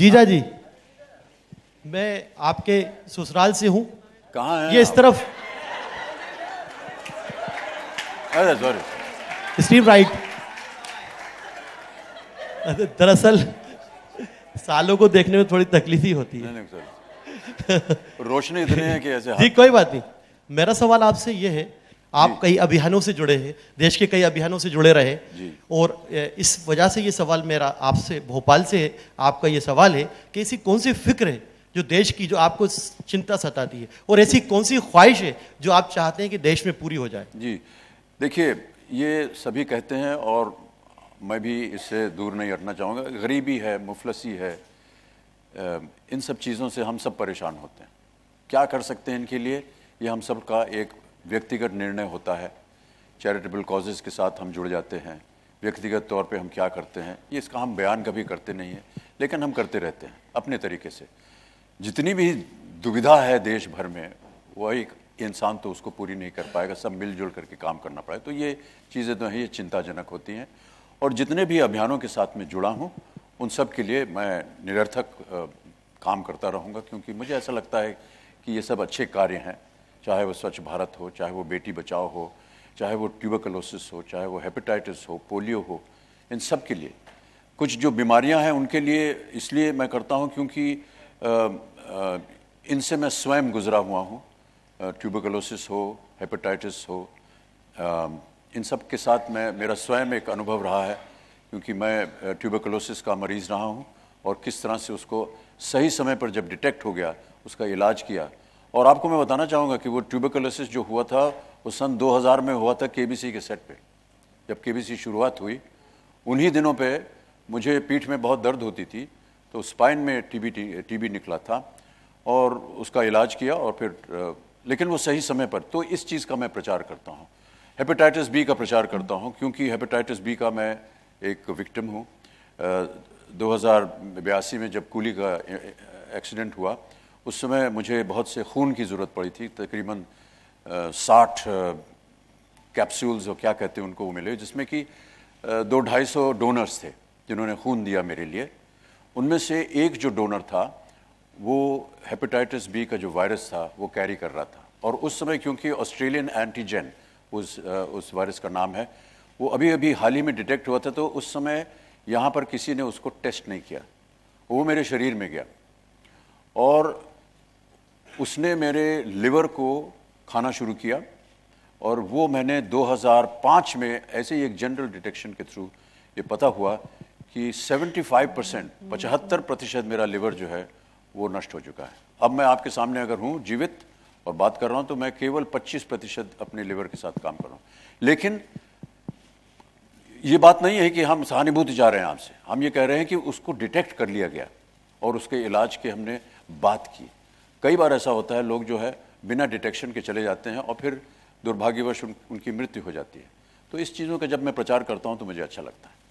जीजा जी मैं आपके ससुराल से हूँ कहा है ये इस तरफ सॉरी स्ट्रीम राइट दरअसल सालों को देखने में थोड़ी तकलीफ ही होती है रोशनी इतनी है कि ऐसे जी कोई बात नहीं मेरा सवाल आपसे ये है आप कई अभियानों से जुड़े हैं देश के कई अभियानों से जुड़े रहे और इस वजह से ये सवाल मेरा आपसे भोपाल से है आपका ये सवाल है कि ऐसी कौन सी फिक्र है जो देश की जो आपको चिंता सताती है और ऐसी कौन सी ख्वाहिश है जो आप चाहते हैं कि देश में पूरी हो जाए जी देखिए ये सभी कहते हैं और मैं भी इससे दूर नहीं हटना चाहूँगा गरीबी है मुफलसी है इन सब चीज़ों से हम सब परेशान होते हैं क्या कर सकते हैं इनके लिए ये हम सब का एक व्यक्तिगत निर्णय होता है चैरिटेबल कॉजेज़ के साथ हम जुड़ जाते हैं व्यक्तिगत तौर पे हम क्या करते हैं ये इसका हम बयान कभी करते नहीं हैं लेकिन हम करते रहते हैं अपने तरीके से जितनी भी दुविधा है देश भर में वो एक इंसान तो उसको पूरी नहीं कर पाएगा सब मिलजुल करके काम करना पड़ेगा तो ये चीज़ें तो हैं ये चिंताजनक होती हैं और जितने भी अभियानों के साथ में जुड़ा हूँ उन सब के लिए मैं निरर्थक काम करता रहूँगा क्योंकि मुझे ऐसा लगता है कि ये सब अच्छे कार्य हैं चाहे वो स्वच्छ भारत हो चाहे वो बेटी बचाओ हो चाहे वो ट्यूबकलोसिस हो चाहे वो हेपेटाइटिस हो पोलियो हो इन सब के लिए कुछ जो बीमारियां हैं उनके लिए इसलिए मैं करता हूं क्योंकि इनसे मैं स्वयं गुजरा हुआ हूँ ट्यूबकलोसिस हो हेपेटाइटिस हो आ, इन सब के साथ मैं मेरा स्वयं एक अनुभव रहा है क्योंकि मैं ट्यूबकलोसिस का मरीज़ रहा हूँ और किस तरह से उसको सही समय पर जब डिटेक्ट हो गया उसका इलाज किया और आपको मैं बताना चाहूँगा कि वो ट्यूबिकलोसिस जो हुआ था वो सन 2000 में हुआ था केबीसी के सेट पे जब केबीसी शुरुआत हुई उन्हीं दिनों पे मुझे पीठ में बहुत दर्द होती थी तो स्पाइन में टीबी टीबी निकला था और उसका इलाज किया और फिर लेकिन वो सही समय पर तो इस चीज़ का मैं प्रचार करता हूँ हेपेटाइटिस बी का प्रचार करता हूँ क्योंकि हेपेटाइटिस बी का मैं एक विक्टिम हूँ दो में जब कूली का एक्सीडेंट हुआ उस समय मुझे बहुत से खून की ज़रूरत पड़ी थी तकरीबन साठ कैप्सूल्स और क्या कहते हैं उनको वो मिले जिसमें कि दो ढाई सौ डोनर्स थे जिन्होंने खून दिया मेरे लिए उनमें से एक जो डोनर था वो हेपेटाइटिस बी का जो वायरस था वो कैरी कर रहा था और उस समय क्योंकि ऑस्ट्रेलियन एंटीजन उस उस वायरस का नाम है वो अभी अभी हाल ही में डिटेक्ट हुआ था तो उस समय यहाँ पर किसी ने उसको टेस्ट नहीं किया वो मेरे शरीर में गया और उसने मेरे लिवर को खाना शुरू किया और वो मैंने 2005 में ऐसे ही एक जनरल डिटेक्शन के थ्रू ये पता हुआ कि 75 परसेंट पचहत्तर प्रतिशत मेरा लिवर जो है वो नष्ट हो चुका है अब मैं आपके सामने अगर हूँ जीवित और बात कर रहा हूँ तो मैं केवल 25 प्रतिशत अपने लिवर के साथ काम कर रहा हूँ लेकिन ये बात नहीं है कि हम सहानुभूति जा रहे हैं आपसे हम ये कह रहे हैं कि उसको डिटेक्ट कर लिया गया और उसके इलाज की हमने बात की कई बार ऐसा होता है लोग जो है बिना डिटेक्शन के चले जाते हैं और फिर दुर्भाग्यवश उन, उनकी मृत्यु हो जाती है तो इस चीज़ों का जब मैं प्रचार करता हूँ तो मुझे अच्छा लगता है